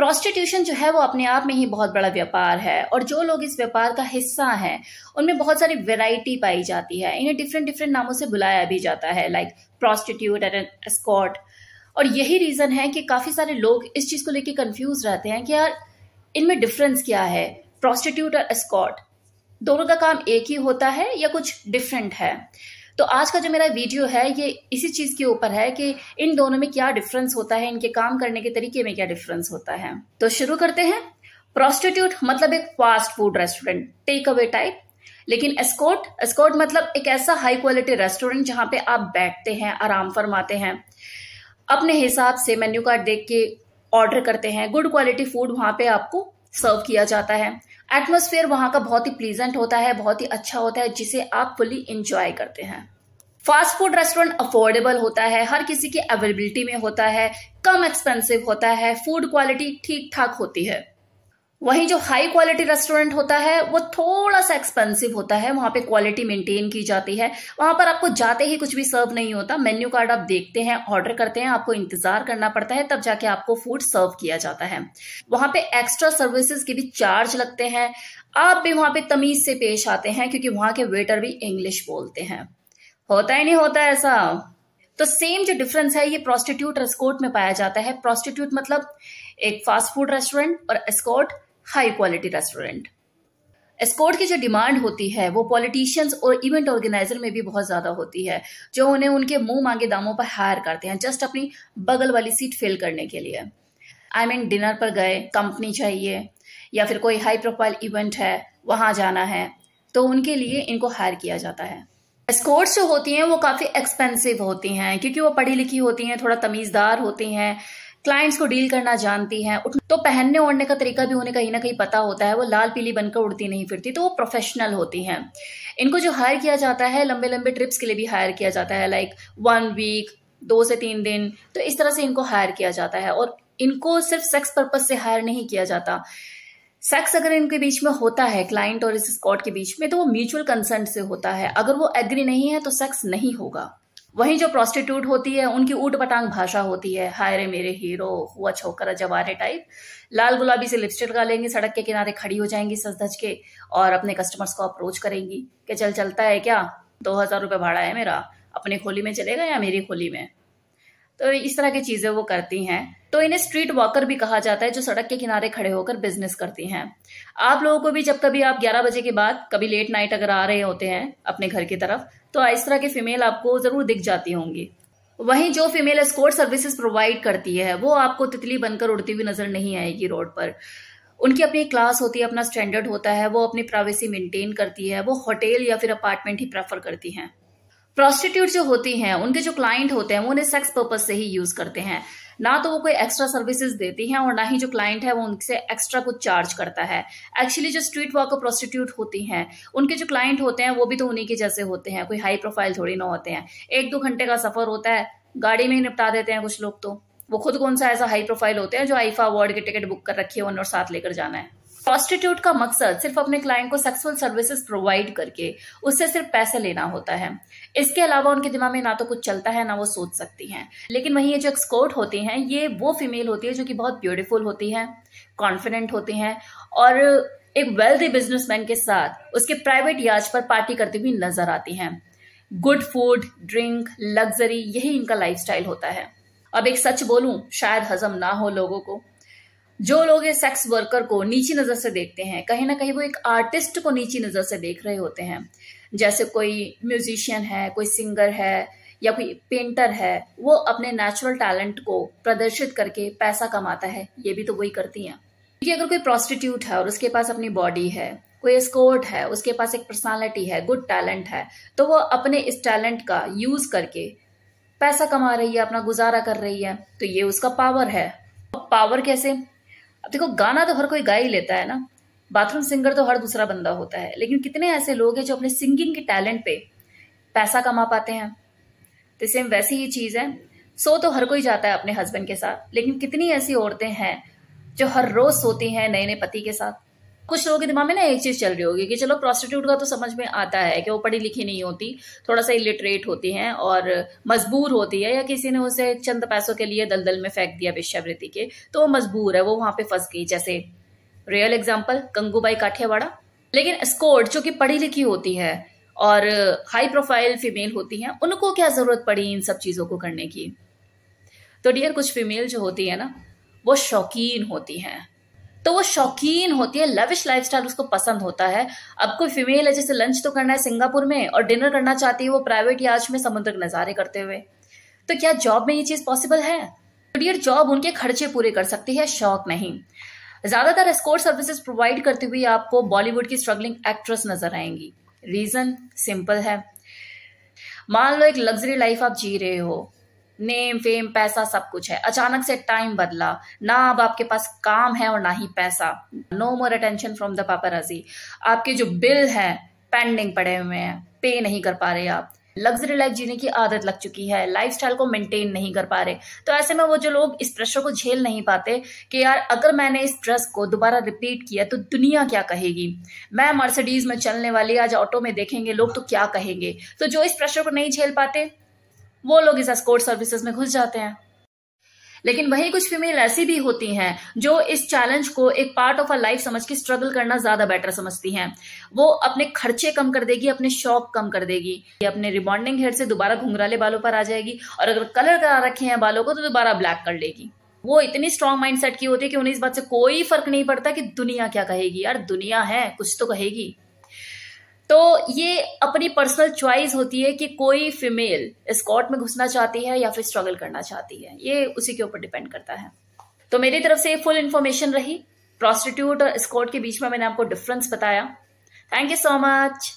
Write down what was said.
prostitution जो है वो अपने आप में ही बहुत बड़ा व्यापार है और जो लोग इस व्यापार का हिस्सा हैं उनमें बहुत सारी वेराइटी पाई जाती है इन्हें डिफरेंट डिफरेंट नामों से बुलाया भी जाता है लाइक प्रॉस्टिट्यूट एंड एस्कॉट और यही रीज़न है कि काफ़ी सारे लोग इस चीज़ को लेकर कंफ्यूज रहते हैं कि यार इनमें डिफरेंस क्या है प्रॉस्टिट्यूट और एस्कॉट दोनों का काम एक ही होता है या कुछ डिफरेंट है तो आज का जो मेरा वीडियो है ये इसी चीज़ के ऊपर है कि इन दोनों में क्या डिफरेंस होता है इनके काम करने के तरीके में क्या डिफरेंस होता है तो शुरू करते हैं प्रोस्टिट्यूट मतलब एक fast food restaurant take away type लेकिन एस्कोर्ट एस्कोर्ट मतलब एक ऐसा हाई क्वालिटी रेस्टोरेंट जहां पे आप बैठते हैं आराम फरमाते हैं अपने हिसाब से मेन्यू कार्ड देख के ऑर्डर करते हैं गुड क्वालिटी फूड वहां पे आपको सर्व किया जाता है एटमोसफेयर वहां का बहुत ही प्लीजेंट होता है बहुत ही अच्छा होता है जिसे आप फुली इंजॉय करते हैं फास्ट फूड रेस्टोरेंट अफोर्डेबल होता है हर किसी की अवेलेबिलिटी में होता है कम एक्सपेंसिव होता है फूड क्वालिटी ठीक ठाक होती है वहीं जो हाई क्वालिटी रेस्टोरेंट होता है वो थोड़ा सा एक्सपेंसिव होता है वहां पे क्वालिटी मेंटेन की जाती है वहां पर आपको जाते ही कुछ भी सर्व नहीं होता मेन्यू कार्ड आप देखते हैं ऑर्डर करते हैं आपको इंतजार करना पड़ता है तब जाके आपको फूड सर्व किया जाता है वहां पे एक्स्ट्रा सर्विसेज के भी चार्ज लगते हैं आप भी वहां पे तमीज से पेश आते हैं क्योंकि वहां के वेटर भी इंग्लिश बोलते हैं होता ही नहीं होता ऐसा तो सेम जो डिफरेंस है ये प्रोस्टिट्यूट रेस्कोर्ट में पाया जाता है प्रोस्टिट्यूट मतलब एक फास्ट फूड रेस्टोरेंट और escort high quality restaurant escort की जो डिमांड होती है वो पॉलिटिशियंस और इवेंट ऑर्गेनाइजर में भी बहुत ज़्यादा होती है जो उन्हें उनके मुंह मांगे दामों पर हायर करते हैं जस्ट अपनी बगल वाली सीट फिल करने के लिए आई मीन डिनर पर गए कंपनी चाहिए या फिर कोई हाई प्रोफाइल इवेंट है वहां जाना है तो उनके लिए इनको हायर किया जाता है एस्कॉर्ट्स जो होती हैं वो काफ़ी एक्सपेंसिव होती हैं क्योंकि वो पढ़ी लिखी होती हैं थोड़ा तमीज़दार होती हैं क्लाइंट्स को डील करना जानती है तो पहनने ओढ़ने का तरीका भी उन्हें कहीं ना कहीं पता होता है वो लाल पीली बनकर उड़ती नहीं फिरती तो वो प्रोफेशनल होती हैं इनको जो हायर किया जाता है लंबे लंबे ट्रिप्स के लिए भी हायर किया जाता है लाइक वन वीक दो से तीन दिन तो इस तरह से इनको हायर किया जाता है और इनको सिर्फ सेक्स पर्पज से हायर नहीं किया जाता सेक्स अगर इनके बीच में होता है क्लाइंट और इस स्कॉट के बीच में तो वो म्यूचुअल कंसेंट से होता है अगर वो एग्री नहीं है तो सेक्स नहीं होगा वहीं जो प्रोस्टिट्यूट होती है उनकी ऊट पटांग भाषा होती है हाय रे मेरे हीरो हुआ छोकर जवारे टाइप लाल गुलाबी से लिपस्टिक डालेंगी सड़क के किनारे खड़ी हो जाएंगी सज धज के और अपने कस्टमर्स को अप्रोच करेंगी कि चल चलता है क्या दो हज़ार रुपये भाड़ा है मेरा अपने खोली में चलेगा या मेरी खोली में तो इस तरह की चीज़ें वो करती हैं तो इन्हें स्ट्रीट वॉकर भी कहा जाता है जो सड़क के किनारे खड़े होकर बिजनेस करती हैं आप लोगों को भी जब कभी आप 11 बजे के बाद कभी लेट नाइट अगर आ रहे होते हैं अपने घर की तरफ तो इस तरह के फीमेल आपको ज़रूर दिख जाती होंगी वहीं जो फीमेल एस्कोर्ट सर्विसेज प्रोवाइड करती है वो आपको तितली बनकर उड़ती हुई नजर नहीं आएगी रोड पर उनकी अपनी क्लास होती है अपना स्टैंडर्ड होता है वो अपनी प्राइवेसी मेंटेन करती है वो होटल या फिर अपार्टमेंट ही प्रेफर करती हैं प्रोस्टिट्यूट जो होती हैं उनके जो क्लाइंट होते हैं वो उन्हें सेक्स पर्पज से ही यूज करते हैं ना तो वो कोई एक्स्ट्रा सर्विसेज देती हैं और ना ही जो क्लाइंट है वो उनसे एक्स्ट्रा कुछ चार्ज करता है एक्चुअली जो स्ट्रीट वॉक प्रोस्टिट्यूट होती हैं उनके जो क्लाइंट होते हैं वो भी तो उन्हीं के जैसे होते हैं कोई हाई प्रोफाइल थोड़ी ना होते हैं एक दो घंटे का सफर होता है गाड़ी में ही निपटा देते हैं कुछ लोग तो वो खुद कौन सा ऐसा हाई प्रोफाइल होते हैं जो आईफा अवार्ड के टिकट बुक कर रखी है और साथ लेकर जाना है प्रॉस्टिट्यूट का मकसद सिर्फ अपने क्लाइंट को सेक्सुअल सर्विसेज प्रोवाइड करके उससे सिर्फ पैसे लेना होता है इसके अलावा उनके दिमाग में ना तो कुछ चलता है ना वो सोच सकती हैं लेकिन वहीं ये जो एक्सकोर्ट होती हैं ये वो फीमेल होती है जो कि बहुत ब्यूटीफुल होती हैं कॉन्फिडेंट होती हैं और एक वेल्दी बिजनेसमैन के साथ उसके प्राइवेट याज पर पार्टी करती हुई नजर आती हैं गुड फूड ड्रिंक लग्जरी यही इनका लाइफस्टाइल होता है अब एक सच बोलूं शायद हजम ना हो लोगों को जो लोग इस सेक्स वर्कर को नीची नज़र से देखते हैं कहीं ना कहीं वो एक आर्टिस्ट को नीची नज़र से देख रहे होते हैं जैसे कोई म्यूजिशियन है कोई सिंगर है या कोई पेंटर है वो अपने नेचुरल टैलेंट को प्रदर्शित करके पैसा कमाता है ये भी तो वही करती हैं क्योंकि अगर कोई प्रॉस्टिट्यूट है और उसके पास अपनी बॉडी है कोई स्कोर्ट है उसके पास एक पर्सनालिटी है गुड टैलेंट है तो वो अपने इस टैलेंट का यूज करके पैसा कमा रही है अपना गुजारा कर रही है तो ये उसका पावर है पावर कैसे अब देखो गाना तो हर कोई गा ही लेता है ना बाथरूम सिंगर तो हर दूसरा बंदा होता है लेकिन कितने ऐसे लोग हैं जो अपने सिंगिंग के टैलेंट पे पैसा कमा पाते हैं तो सेम वैसी ही चीज़ है सो तो हर कोई जाता है अपने हस्बैंड के साथ लेकिन कितनी ऐसी औरतें हैं जो हर रोज़ सोती हैं नए नए पति के साथ कुछ लोगों के दिमाग में ना एक चीज़ चल रही होगी कि चलो प्रोस्टिट्यूट का तो समझ में आता है कि वो पढ़ी लिखी नहीं होती थोड़ा सा इलिटरेट होती हैं और मजबूर होती है या किसी ने उसे चंद पैसों के लिए दलदल में फेंक दिया विश्यावृत्ति के तो वो मजबूर है वो वहां पे फंस गई जैसे रियल एग्जाम्पल गंगूबाई काठियावाड़ा लेकिन स्कोर्ड जो कि पढ़ी लिखी होती है और हाई प्रोफाइल फीमेल होती हैं उनको क्या ज़रूरत पड़ी इन सब चीज़ों को करने की तो डियर कुछ फीमेल जो होती है ना वो शौकीन होती हैं तो वो शौकीन होती है लविश लाइफस्टाइल उसको पसंद होता है अब कोई फीमेल है जैसे लंच तो करना है सिंगापुर में और डिनर करना चाहती है वो प्राइवेट याच में समुद्र के नज़ारे करते हुए तो क्या जॉब में ये चीज़ पॉसिबल है डियर जॉब उनके खर्चे पूरे कर सकती है शौक नहीं ज्यादातर एस्कोर्ट सर्विसेज प्रोवाइड करते हुए आपको बॉलीवुड की स्ट्रगलिंग एक्ट्रेस नजर आएंगी रीजन सिंपल है मान लो एक लग्जरी लाइफ आप जी रहे हो नेम फेम पैसा सब कुछ है अचानक से टाइम बदला ना अब आपके पास काम है और ना ही पैसा no more attention from the paparazzi आपके जो बिल है पेंडिंग पड़े हुए हैं पे नहीं कर पा रहे आप लग्जरी लाइफ जीने की आदत लग चुकी है लाइफस्टाइल को मेंटेन नहीं कर पा रहे तो ऐसे में वो जो लोग इस प्रेशर को झेल नहीं पाते कि यार अगर मैंने इस ड्रेस को दोबारा रिपीट किया तो दुनिया क्या कहेगी मैं मर्सिडीज में चलने वाली आज ऑटो में देखेंगे लोग तो क्या कहेंगे तो जो इस प्रेशर को नहीं झेल पाते वो लोग इस एस्कोर्ट सर्विसेज में घुस जाते हैं लेकिन वही कुछ फीमेल ऐसी भी होती हैं जो इस चैलेंज को एक पार्ट ऑफ अ लाइफ समझ के स्ट्रगल करना ज्यादा बेटर समझती हैं वो अपने खर्चे कम कर देगी अपने शौक कम कर देगी अपने रिबॉन्डिंग हेड से दोबारा घुंघराले बालों पर आ जाएगी और अगर कलर करा रखे हैं बालों को तो दोबारा ब्लैक कर लेगी वो इतनी स्ट्रांग माइंड की होती है कि उन्हें इस बात से कोई फर्क नहीं पड़ता कि दुनिया क्या कहेगी यार दुनिया है कुछ तो कहेगी तो ये अपनी पर्सनल चॉइस होती है कि कोई फीमेल स्कॉट में घुसना चाहती है या फिर स्ट्रगल करना चाहती है ये उसी के ऊपर डिपेंड करता है तो मेरी तरफ से फुल इन्फॉर्मेशन रही प्रोस्टिट्यूट और स्कॉट के बीच में मैंने आपको डिफरेंस बताया थैंक यू सो मच